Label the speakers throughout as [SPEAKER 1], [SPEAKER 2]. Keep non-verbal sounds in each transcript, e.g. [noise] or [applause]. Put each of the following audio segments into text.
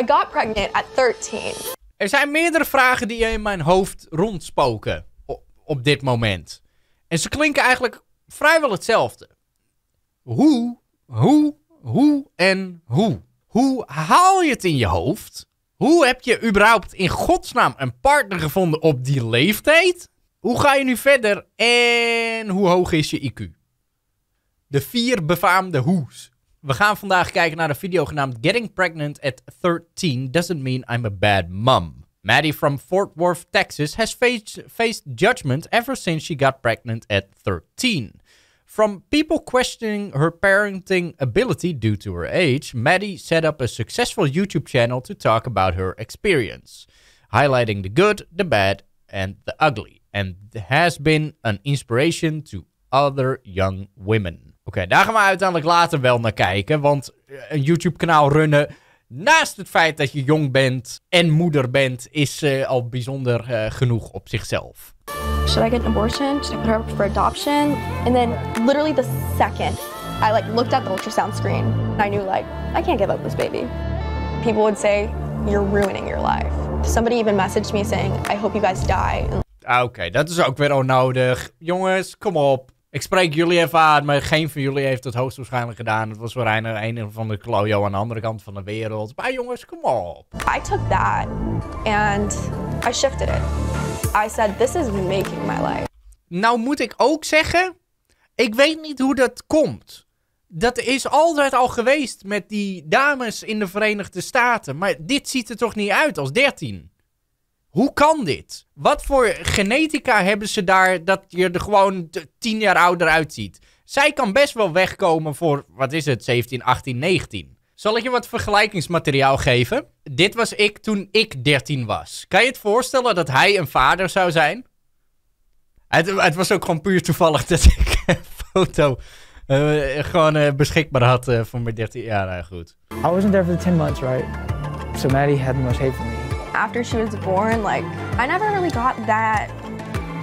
[SPEAKER 1] I got pregnant at 13.
[SPEAKER 2] Er zijn meerdere vragen die in mijn hoofd rondspoken op dit moment. En ze klinken eigenlijk vrijwel hetzelfde. Hoe, hoe, hoe en hoe? Hoe haal je het in je hoofd? Hoe heb je überhaupt in godsnaam een partner gevonden op die leeftijd? Hoe ga je nu verder en hoe hoog is je IQ? De vier befaamde hoes. We gaan vandaag kijken naar een video genaamd Getting Pregnant at 13 Doesn't Mean I'm a Bad Mom. Maddie from Fort Worth, Texas has faced, faced judgment ever since she got pregnant at 13. From people questioning her parenting ability due to her age, Maddie set up a successful YouTube channel to talk about her experience, highlighting the good, the bad, and the ugly, and has been an inspiration to other young women. Oké, daar gaan we uiteindelijk later wel naar kijken. Want eh, een YouTube-kanaal runnen naast het feit dat je jong bent en moeder bent, is uh, al bijzonder uh, genoeg op zichzelf.
[SPEAKER 1] Should I get an abortion? Should I put her up for adoption? And then literally the second I like looked at the ultrasound screen, I knew like I can't give up this baby. People would say you're ruining your life. Somebody even messaged me saying I hope you guys die.
[SPEAKER 2] Ah, oké, dat is ook weer onnodig. Jongens, kom op. Ik spreek jullie even aan, maar geen van jullie heeft het hoogstwaarschijnlijk gedaan. Het was waarschijnlijk een van de klojo aan de andere kant van de wereld.
[SPEAKER 1] Maar jongens, kom op. I took that and I shifted it. I said, this is making my life. Nou moet ik ook zeggen, ik weet niet hoe dat
[SPEAKER 2] komt. Dat is altijd al geweest met die dames in de Verenigde Staten. Maar dit ziet er toch niet uit als 13? Hoe kan dit? Wat voor genetica hebben ze daar dat je er gewoon tien jaar ouder uitziet? Zij kan best wel wegkomen voor, wat is het, 17, 18, 19. Zal ik je wat vergelijkingsmateriaal geven? Dit was ik toen ik 13 was. Kan je het voorstellen dat hij een vader zou zijn? Het, het was ook gewoon puur toevallig dat [laughs] ik een foto eh, gewoon eh, beschikbaar had eh, voor mijn 13 jaar. Nou goed. I wasn't there for the 10 months, right? So Maddie had the most hate for me
[SPEAKER 1] after she was born. Like, I never really got that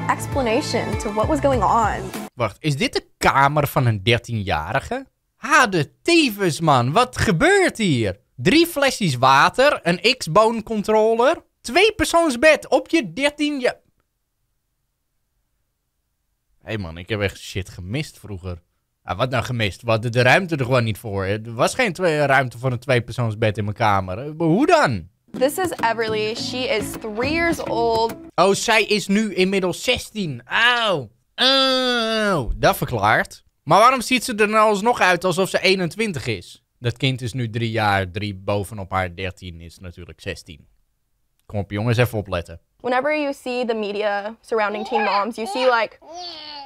[SPEAKER 1] explanation to what was going on.
[SPEAKER 2] Wacht, is dit de kamer van een 13-jarige? Ha, de tevens, man. Wat gebeurt hier? Drie flesjes water, een X-Bone controller, twee persoonsbed op je 13 Hé hey man, ik heb echt shit gemist vroeger. Ah, wat nou gemist? Wat de ruimte er gewoon niet voor. Er was geen twee, ruimte voor een tweepersoonsbed in mijn kamer. Hoe dan?
[SPEAKER 1] This is Everly. She is three years old.
[SPEAKER 2] Oh, zij is nu inmiddels 16. Auw. Auw. Dat verklaart. Maar waarom ziet ze er nou alsnog uit alsof ze 21 is? Dat kind is nu drie jaar. Drie bovenop haar 13 is natuurlijk 16. Kom op jongens, even opletten.
[SPEAKER 1] Whenever you see the media surrounding teen moms, you see like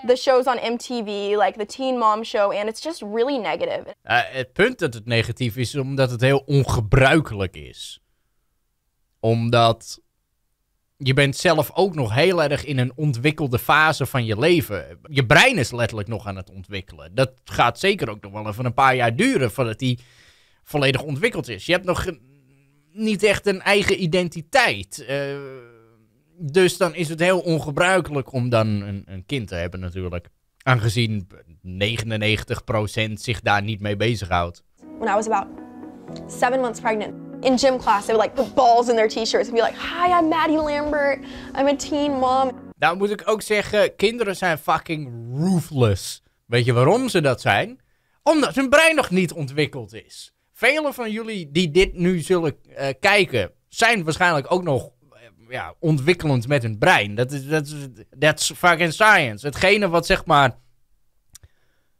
[SPEAKER 1] the shows on MTV, like the Teen Mom Show, and it's just really negative.
[SPEAKER 2] Uh, het punt dat het negatief is, omdat het heel ongebruikelijk is omdat je bent zelf ook nog heel erg in een ontwikkelde fase van je leven. Je brein is letterlijk nog aan het ontwikkelen. Dat gaat zeker ook nog wel even een paar jaar duren voordat die volledig ontwikkeld is. Je hebt nog niet echt een eigen identiteit. Eh, dus dan is het heel ongebruikelijk om dan een, een kind te hebben natuurlijk. Aangezien 99% zich daar niet mee bezighoudt.
[SPEAKER 1] When I was about seven months pregnant in gym class, they would like put balls in their t-shirts and be like, hi, I'm Maddie Lambert. I'm a teen mom.
[SPEAKER 2] Nou moet ik ook zeggen, kinderen zijn fucking ruthless. Weet je waarom ze dat zijn? Omdat hun brein nog niet ontwikkeld is. Velen van jullie die dit nu zullen eh, kijken, zijn waarschijnlijk ook nog eh, ja, ontwikkelend met hun brein. Dat is, dat that's fucking science. Hetgene wat zeg maar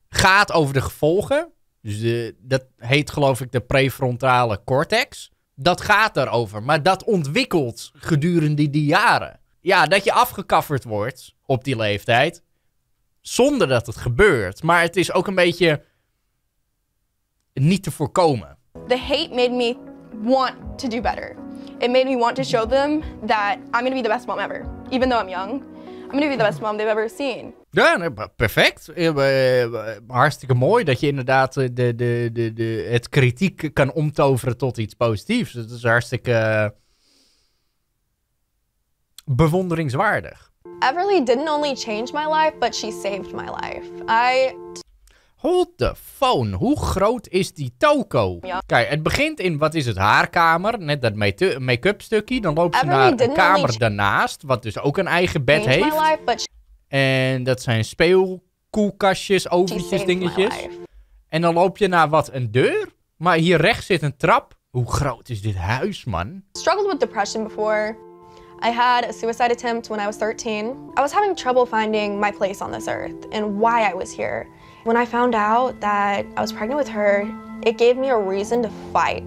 [SPEAKER 2] gaat over de gevolgen. Dus dat heet geloof ik de prefrontale cortex dat gaat erover, Maar dat ontwikkelt gedurende die jaren. Ja, dat je afgekafferd wordt op die leeftijd. Zonder dat het gebeurt. Maar het is ook een beetje niet te voorkomen.
[SPEAKER 1] The hate made me want to do better. It made me want to show them that I'm going to be the best mom ever. Even though I'm young. I'm gonna be the best mom they've ever seen.
[SPEAKER 2] Ja, perfect. Eh, eh, eh, hartstikke mooi dat je inderdaad de, de, de, de, het kritiek kan omtoveren tot iets positiefs. Dat is hartstikke bewonderingswaardig.
[SPEAKER 1] Everly didn't only change my life, but she saved my life. I Hold
[SPEAKER 2] the phone. Hoe groot is die toko? Ja. Kijk, het begint in, wat is het, haarkamer. Net dat make-up stukje. Dan loopt ze naar de kamer daarnaast. Wat dus ook een eigen bed heeft. Life, en dat zijn speelkoelkastjes, oventjes, dingetjes. En dan loop je naar wat, een deur? Maar hier rechts zit een trap. Hoe groot is dit huis, man?
[SPEAKER 1] Struggled with depression before. I had a suicide attempt when I was 13. I was having trouble finding my place on this earth and why I was here. When I found out that I was pregnant with her, it gave me a reason to fight.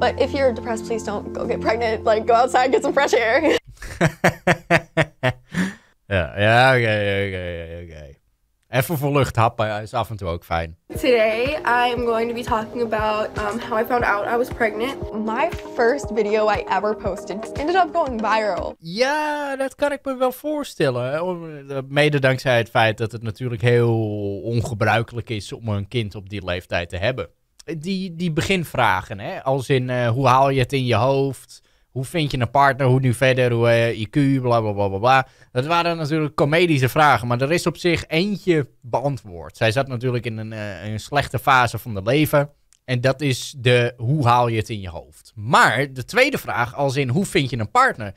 [SPEAKER 1] But if you're depressed, please don't go get pregnant. Like, go outside, get some fresh air. [laughs] yeah,
[SPEAKER 2] yeah, okay, okay, okay. Even voor lucht happen is af en toe ook fijn.
[SPEAKER 1] Today I'm going to be talking about um, how I found out I was pregnant. My first video I ever posted ended up going viral.
[SPEAKER 2] Ja, dat kan ik me wel voorstellen. Eh, mede dankzij het feit dat het natuurlijk heel ongebruikelijk is om een kind op die leeftijd te hebben. Die, die beginvragen, hè? als in uh, hoe haal je het in je hoofd? Hoe vind je een partner? Hoe nu verder? Hoe IQ? Eh, bla bla bla Dat waren natuurlijk comedische vragen. Maar er is op zich eentje beantwoord. Zij zat natuurlijk in een, eh, een slechte fase van haar leven. En dat is de hoe haal je het in je hoofd. Maar de tweede vraag, als in hoe vind je een partner?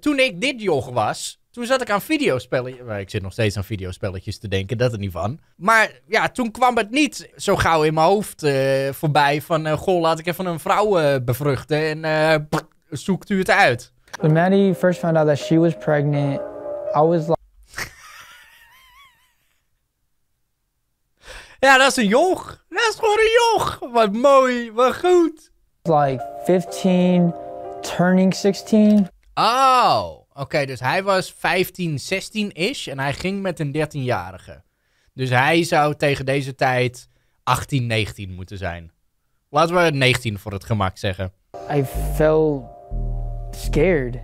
[SPEAKER 2] Toen ik dit jog was, toen zat ik aan videospelletjes. Ik zit nog steeds aan videospelletjes te denken, dat er niet van. Maar ja, toen kwam het niet zo gauw in mijn hoofd eh, voorbij van... Eh, goh, laat ik even een vrouw eh, bevruchten en zoekt u het uit. When Maddie first found out that she was pregnant, I was like... [laughs] ja, dat is een joch. Dat is gewoon een joch. Wat mooi, wat goed. Like 15, turning 16. Oh. Oké, dus hij was 15, 16-ish en hij ging met een 13-jarige. Dus hij zou tegen deze tijd 18, 19 moeten zijn. Laten we 19 voor het gemak zeggen. I felt scared. I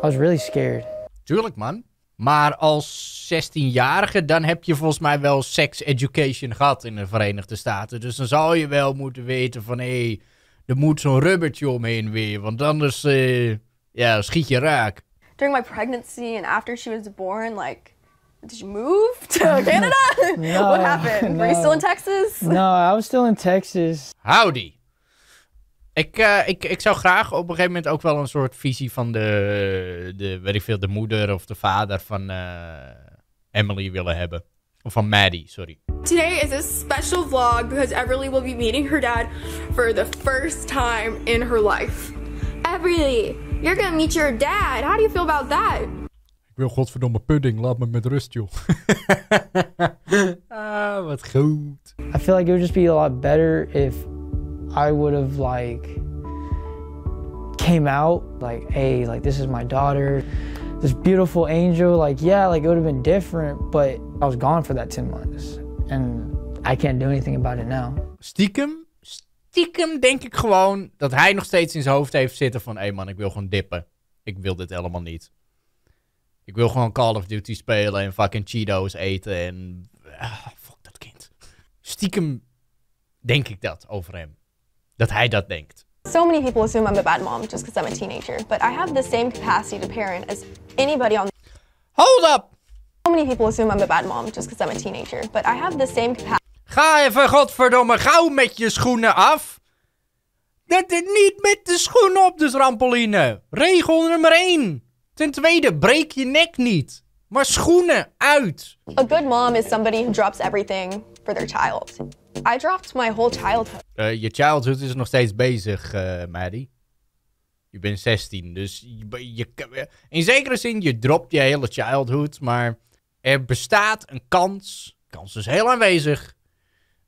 [SPEAKER 2] was really scared. Tuurlijk, man. Maar als 16-jarige, dan heb je volgens mij wel sex education gehad in de Verenigde Staten. Dus dan zou je wel moeten weten van, hé, hey, er moet zo'n rubbertje omheen weer. Want anders... Eh, ja, schiet je raak.
[SPEAKER 1] During my pregnancy and after she was born, like, did you move to [laughs] Canada? what happened? Were you still in Texas? No, I was still in Texas.
[SPEAKER 2] Howdy. Ik, eh, ik, ik zou graag op een gegeven moment ook wel een soort visie van de, de weet ik veel, de moeder of de vader van eh, Emily willen hebben. Of van Maddie, sorry.
[SPEAKER 1] Today is a special vlog because Everly will be meeting her dad for the first time in her life. Everly, You're gonna meet your dad. How do you feel about that?
[SPEAKER 2] Ik wil godverdomme pudding. Laat me met rust, joh. [laughs] ah, wat goed. I feel like it would just be a lot better if I would have like came out like, hey, like this is my daughter, this beautiful angel. Like, yeah, like it would have been different, but I was gone for that 10 months and I can't do anything about it now. Stiekem stiekem denk ik gewoon dat hij nog steeds in zijn hoofd heeft zitten van... Hé hey man, ik wil gewoon dippen. Ik wil dit helemaal niet. Ik wil gewoon Call of Duty spelen en fucking Cheetos eten en... Ah, fuck dat kind. Stiekem denk ik dat over hem. Dat hij dat denkt.
[SPEAKER 1] So many people assume I'm a bad mom just because I'm a teenager. But I have the same capacity to parent as anybody on... Hold up! So many people assume I'm a bad mom just because I'm a teenager. But I have the same capacity...
[SPEAKER 2] Ga even godverdomme gauw met je schoenen af. Dat is niet met de schoenen op de trampoline. Regel nummer 1. Ten tweede, breek je nek niet. Maar schoenen
[SPEAKER 1] uit. A good mom is somebody who drops everything for their child. I dropped my whole childhood.
[SPEAKER 2] Eh, je childhood is nog steeds bezig, uh, Maddie. Je bent 16, dus je, je, eh, in zekere zin, je dropt je hele childhood. Maar er bestaat een kans, kans is heel aanwezig,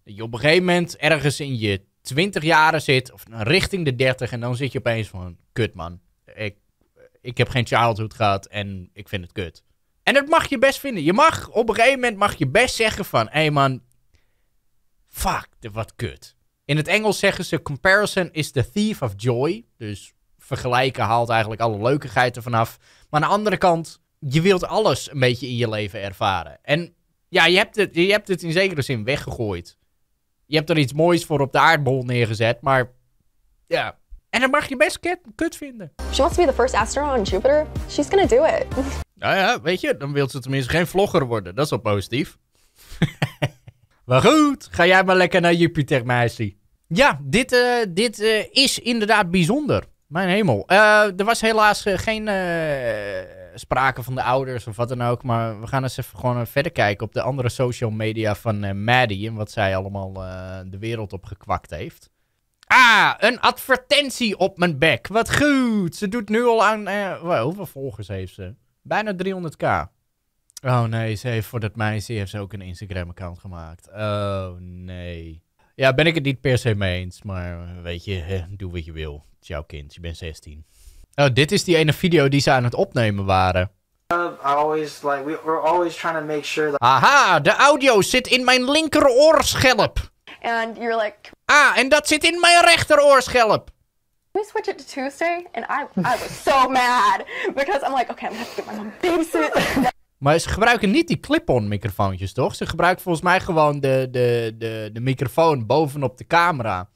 [SPEAKER 2] dat je op een gegeven moment ergens in je twintig jaren zit, of richting de dertig en dan zit je opeens van: kut man, ik, ik heb geen childhood gehad en ik vind het kut. En dat mag je best vinden. Je mag op een gegeven moment mag je best zeggen van: hé hey man, fuck, wat kut. In het Engels zeggen ze: comparison is the thief of joy. Dus vergelijken haalt eigenlijk alle leukigheid ervan af. Maar aan de andere kant, je wilt alles een beetje in je leven ervaren. En ja, je hebt het, je hebt het in zekere zin weggegooid je hebt er iets moois voor op de aardbol neergezet, maar
[SPEAKER 1] ja. En dan mag je best kut, vinden. She wants to be the first astronaut on Jupiter. She's gonna do it. [laughs]
[SPEAKER 2] Nou ja, weet je, dan wil ze tenminste geen vlogger worden. Dat is wel positief. maar [laughs] goed, ga jij maar lekker naar Jupiter, meisje. Ja, dit, eh, dit eh, is inderdaad bijzonder. Mijn hemel. Eh, er was helaas geen spraken van de ouders of wat dan ook. Maar we gaan eens even gewoon verder kijken op de andere social media van uh, Maddie. En wat zij allemaal eh, de wereld op gekwakt heeft. Ah, een advertentie op mijn bek. Wat goed. Ze doet nu al aan... Eh, hoeveel volgers heeft ze? Bijna 300k. Oh nee, ze heeft voor dat meisje heeft ze ook een Instagram-account gemaakt. Oh nee. Ja, ben ik het niet per se mee eens. Maar weet je, doe wat je wil. Het is jouw kind. Je bent 16. Oh, dit is die ene video die ze aan het opnemen waren.
[SPEAKER 1] Always, like, we, we're always trying to make sure that...
[SPEAKER 2] Aha, de audio zit in mijn linkeroorschelp.
[SPEAKER 1] And you're like... Ah, en dat zit in mijn rechteroorschelp. oorschelp. we switch it to Tuesday? And I, I was so [laughs] mad. Because I'm like, okay, I'm gonna have to get my mom babysit.
[SPEAKER 2] [laughs] Maar ze gebruiken niet die clip-on microfoontjes, toch? Ze gebruiken volgens mij gewoon de, de, de, de microfoon bovenop de camera.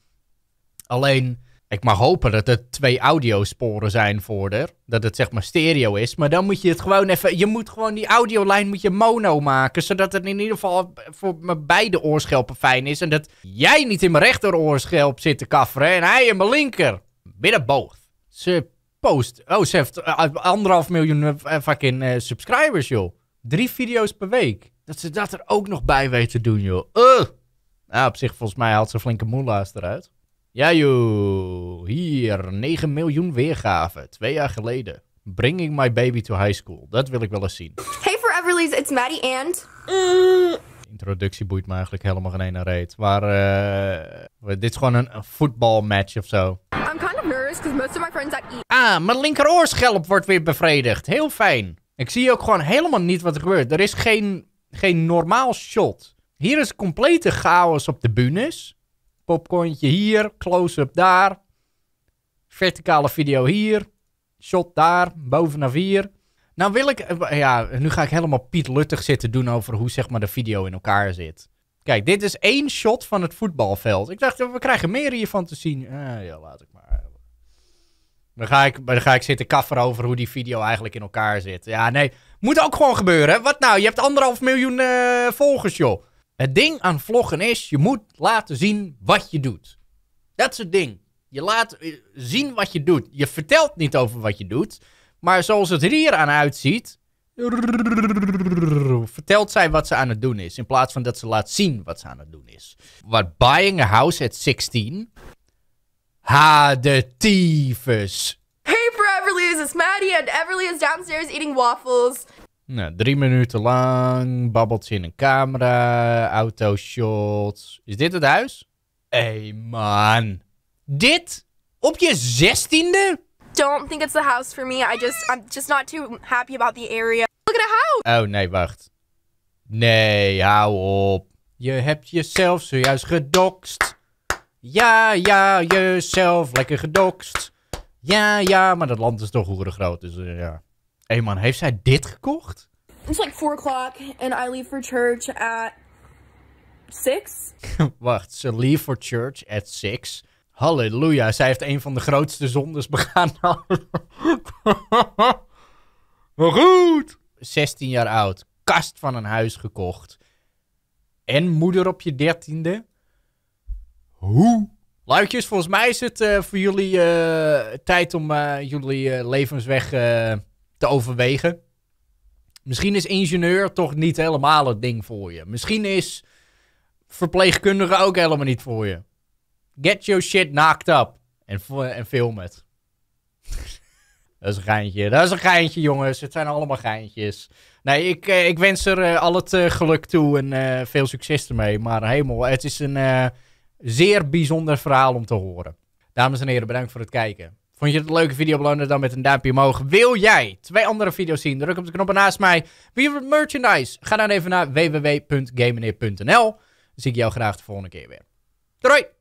[SPEAKER 2] Alleen ik mag hopen dat het twee audiosporen zijn voor er. Dat het zeg maar stereo is. Maar dan moet je het gewoon even. Je moet gewoon die audiolijn moet je mono maken. Zodat het in ieder geval voor mijn beide oorschelpen fijn is. En dat jij niet in mijn rechteroorschelp zit te kafferen. En hij in mijn linker. binnenboog Ze post. Oh, ze heeft eh, anderhalf miljoen eh, fucking eh, subscribers, joh. Drie video's per week. Dat ze dat er ook nog bij weten doen, joh. Uh. Nou, op zich, volgens mij haalt ze flinke moela's eruit. Ja joh, hier, 9 miljoen weergaven, twee jaar geleden. Bringing my baby to high school, dat wil ik wel eens zien.
[SPEAKER 1] Hey Foreverlies, it's Maddie and... Mm.
[SPEAKER 2] Introductie boeit me eigenlijk helemaal geen ene reet. Maar eh, dit is gewoon een, voetbalmatch of zo.
[SPEAKER 1] I'm kind of nervous because most of my friends at
[SPEAKER 2] Ah, mijn linkeroorschelp wordt weer bevredigd. Heel fijn. Ik zie ook gewoon helemaal niet wat er gebeurt. Er is geen, geen normaal shot. Hier is complete chaos op de bühnes popcornje hier, close-up daar, verticale video hier, shot daar, boven naar vier. Nou wil ik, eh, ja, nu ga ik helemaal Piet Luttig zitten doen over hoe zeg maar de video in elkaar zit. Kijk, dit is één shot van het voetbalveld. Ik dacht, we krijgen meer hiervan te zien. Eh, ja, laat ik maar. Dan ga, ik, dan ga ik zitten kafferen over hoe die video eigenlijk in elkaar zit. Ja, nee. Moet ook gewoon gebeuren. Wat nou? Je hebt anderhalf miljoen eh, volgers, joh. Het ding aan vloggen is, je moet laten zien wat je doet. Dat is het ding. Je laat eh, zien wat je doet. Je vertelt niet over wat je doet. Maar zoals het er hier aan uitziet, vertelt zij wat ze aan het doen is. In plaats van dat ze laat zien wat ze aan het doen is. Wat buying a house at 16. Ha, de tyfus.
[SPEAKER 1] Hey Beverly, is Maddie and Everly is downstairs eating waffles.
[SPEAKER 2] Nou, drie minuten lang, babbelt in een camera, autoshots. Is dit het huis? Hé hey man, dit op je
[SPEAKER 1] zestiende? Don't think it's the house for me. I just, I'm just not too happy about the area. Look at the house.
[SPEAKER 2] Oh nee, wacht. Nee, hou op. Je hebt jezelf zojuist gedokst. Ja, ja, jezelf lekker gedokst. Ja, ja, maar dat land is toch hoeren groot, dus eh, ja hey man, heeft zij dit
[SPEAKER 1] gekocht? It's like 4 o'clock and I leave for church at 6.
[SPEAKER 2] [laughs] Wacht, ze leave for church at 6. Halleluja, zij heeft een van de grootste zondes begaan. maar [laughs] goed! 16 jaar oud, kast van een huis gekocht. En moeder op je dertiende. Hoe? Luikjes, volgens mij is het eh, voor jullie eh, tijd om eh, jullie levensweg te overwegen. Misschien is ingenieur toch niet helemaal het ding voor je. Misschien is verpleegkundige ook helemaal niet voor je. Get your shit knocked up. En, film het. [laughs] dat is een geintje. Dat is een geintje, jongens. Het zijn allemaal geintjes. Nee, ik, eh, ik wens er eh, al het eh, geluk toe en veel succes ermee. Maar hemel, het is een zeer bijzonder verhaal om te horen. Dames en heren, bedankt voor het kijken. Vond je het een leuke video? Beloon dan met een duimpje omhoog. Wil jij twee andere video's zien? Druk op de knop naast mij. Wie het merchandise? Ga dan even naar www.gameneer.nl. Dan zie ik jou graag de volgende keer weer. Doei!